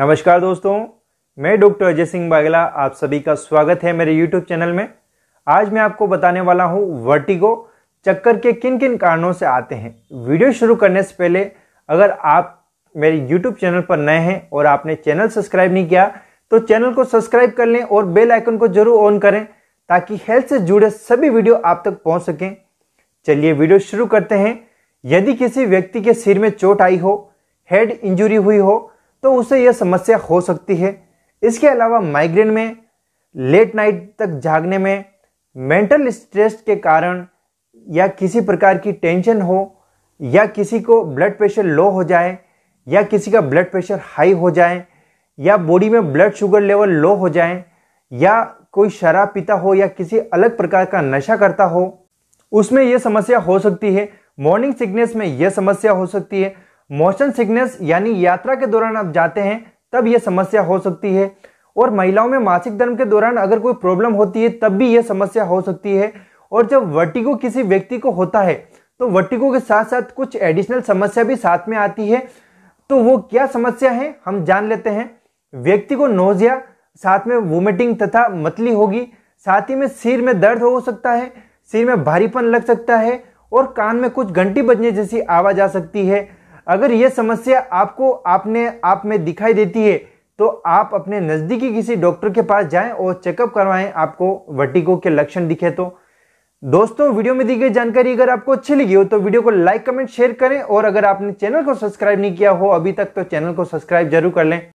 नमस्कार दोस्तों मैं डॉक्टर अजय सिंह बागला आप सभी का स्वागत है मेरे यूट्यूब चैनल में आज मैं आपको बताने वाला हूँ वर्टिगो चक्कर के किन किन कारणों से आते हैं वीडियो शुरू करने से पहले अगर आप मेरे यूट्यूब चैनल पर नए हैं और आपने चैनल सब्सक्राइब नहीं किया तो चैनल को सब्सक्राइब कर लें और बेल आइकन को जरूर ऑन करें ताकि हेल्थ से जुड़े सभी वीडियो आप तक पहुंच सकें चलिए वीडियो शुरू करते हैं यदि किसी व्यक्ति के सिर में चोट आई हो हेड इंजुरी हुई हो तो उसे यह समस्या हो सकती है इसके अलावा माइग्रेन में लेट नाइट तक जागने में मेंटल स्ट्रेस के कारण या किसी प्रकार की टेंशन हो या किसी को ब्लड प्रेशर लो हो जाए या किसी का ब्लड प्रेशर हाई हो जाए या बॉडी में ब्लड शुगर लेवल लो हो जाए या कोई शराब पीता हो या किसी अलग प्रकार का नशा करता हो उसमें यह समस्या हो सकती है मॉर्निंग सिकनेस में यह समस्या हो सकती है मोशन सिकनेस यानी यात्रा के दौरान आप जाते हैं तब यह समस्या हो सकती है और महिलाओं में मासिक धर्म के दौरान अगर कोई प्रॉब्लम होती है तब भी यह समस्या हो सकती है और जब वर्टिगो किसी व्यक्ति को होता है तो वर्टिगो के साथ साथ कुछ एडिशनल समस्या भी साथ में आती है तो वो क्या समस्या है हम जान लेते हैं व्यक्ति को नोजिया साथ में वोमिटिंग तथा मतली होगी साथ ही में सिर में दर्द हो सकता है सिर में भारीपन लग सकता है और कान में कुछ घंटी बजने जैसी आवाज आ सकती है अगर ये समस्या आपको आपने आप में दिखाई देती है तो आप अपने नज़दीकी किसी डॉक्टर के पास जाएं और चेकअप करवाएं आपको वर्टिको के लक्षण दिखे तो दोस्तों वीडियो में दी गई जानकारी अगर आपको अच्छी लगी हो तो वीडियो को लाइक कमेंट शेयर करें और अगर आपने चैनल को सब्सक्राइब नहीं किया हो अभी तक तो चैनल को सब्सक्राइब जरूर कर लें